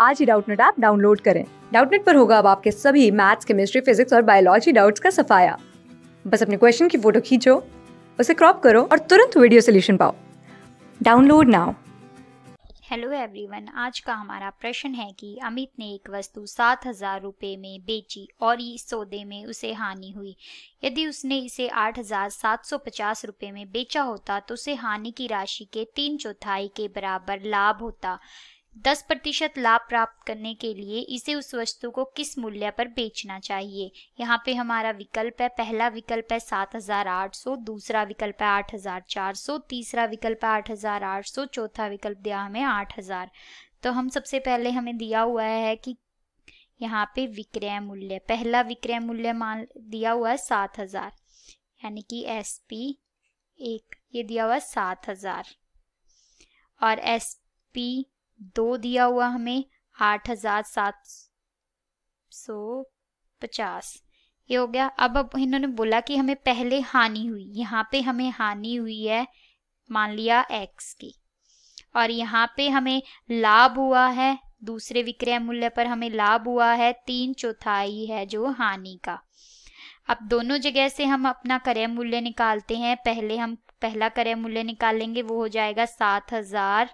आज ही Doubtnut app download करें डाउटनेट पर होगा अब आपके सभी मैथ्स केमिस्ट्री फिजिक्स और बायोलॉजी डाउट्स का सफाया बस अपने क्वेश्चन की फोटो खींचो उसे क्रॉप करो और तुरंत वीडियो सोल्यूशन पाओ डाउनलोड नाउ हेलो एवरीवन आज का हमारा प्रश्न है कि अमित ने एक वस्तु सात हजार रुपये में बेची और इस सौदे में उसे हानि हुई यदि उसने इसे आठ हजार सात सौ पचास रुपये में बेचा होता तो उसे हानि की राशि के तीन चौथाई के बराबर लाभ होता दस प्रतिशत लाभ प्राप्त करने के लिए इसे उस वस्तु को किस मूल्य पर बेचना चाहिए यहाँ पे हमारा विकल्प है पहला विकल्प है सात हजार आठ सौ दूसरा विकल्प है आठ हजार चार सौ तीसरा विकल्प है आठ हजार आठ सौ चौथा विकल्प दिया हमें आठ हजार तो हम सबसे पहले हमें दिया हुआ है कि यहाँ पे विक्रय मूल्य पहला विक्रय मूल्य मान दिया हुआ है सात हजार यानी कि एस पी एक ये दिया हुआ है सात हजार और एस पी दो दिया हुआ हमें आठ हजार सात सौ पचास ये हो गया अब अब इन्होंने बोला कि हमें पहले हानि हुई यहाँ पे हमें हानि हुई है मान लिया एक्स की और यहाँ पे हमें लाभ हुआ है दूसरे विक्रय मूल्य पर हमें लाभ हुआ है तीन चौथाई है जो हानि का अब दोनों जगह से हम अपना क्रय मूल्य निकालते हैं पहले हम पहला क्रय मूल्य निकालेंगे वो हो जाएगा सात हजार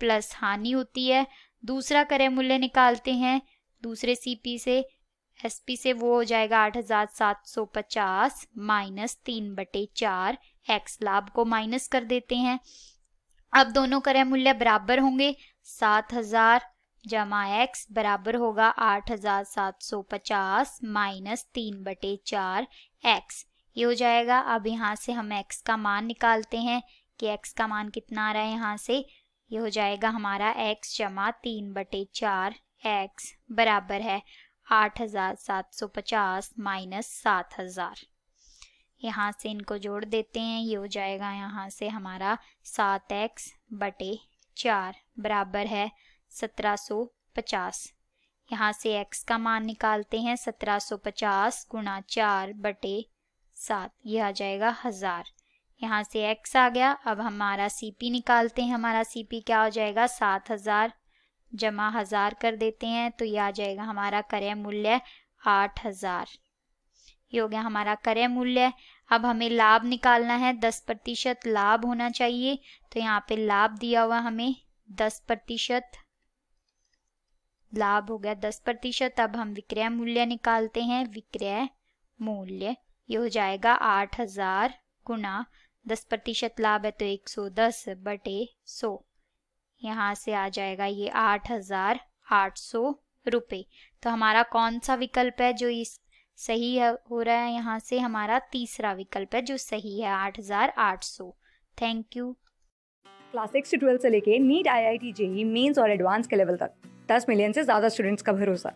प्लस हानि होती है दूसरा क्रय मूल्य निकालते हैं दूसरे सीपी से एसपी से वो हो जाएगा आठ हजार सात सौ पचास माइनस तीन बटे चार एक्स लाभ को माइनस कर देते हैं अब दोनों क्रय मूल्य बराबर होंगे सात हजार जमा एक्स बराबर होगा आठ हजार सात सौ पचास माइनस तीन बटे चार एक्स ये हो जाएगा अब यहाँ से हम एक्स का मान निकालते हैं कि एक्स का मान कितना आ रहा है यहाँ से ये हो जाएगा हमारा x जमा तीन बटे चार एक्स बराबर है आठ हजार सात सौ पचास माइनस सात हजार यहाँ से इनको जोड़ देते हैं ये हो जाएगा यहाँ से हमारा सात एक्स बटे चार बराबर है सत्रह सौ पचास यहाँ से x का मान निकालते हैं सत्रह सौ पचास गुणा चार बटे सात यह आ जाएगा हजार यहाँ से x आ गया अब हमारा cp निकालते हैं हमारा cp क्या हो जाएगा सात हजार जमा हजार कर देते हैं तो ये आ जाएगा हमारा क्रय मूल्य आठ हजार ये हो गया हमारा क्रय मूल्य अब हमें लाभ निकालना है दस प्रतिशत लाभ होना चाहिए तो यहाँ पे लाभ दिया हुआ हमें दस प्रतिशत लाभ हो गया दस प्रतिशत अब हम विक्रय मूल्य निकालते हैं विक्रय मूल्य ये हो जाएगा आठ हजार गुना दस प्रतिशत लाभ है तो एक सौ दस बटे सो यहाँ से आ जाएगा ये आठ हजार आठ सौ रुपये तो हमारा कौन सा विकल्प है जो इस सही है हो रहा है यहाँ से हमारा तीसरा विकल्प है जो सही है आठ हजार आठ सौ थैंक यू क्लास सिक्स से ट्वेल्थ से लेके NEET I I T JEE mains और एडवांस के लेवल तक दस मिलियन से ज़्यादा स्टूडेंट्स का भरोसा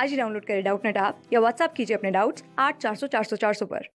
आज ही डाउनलोड करें डाउट नेट आप या व्हाट्सअप कीजिए अपने डाउट्स आठ चार सौ चार सौ चार सौ पर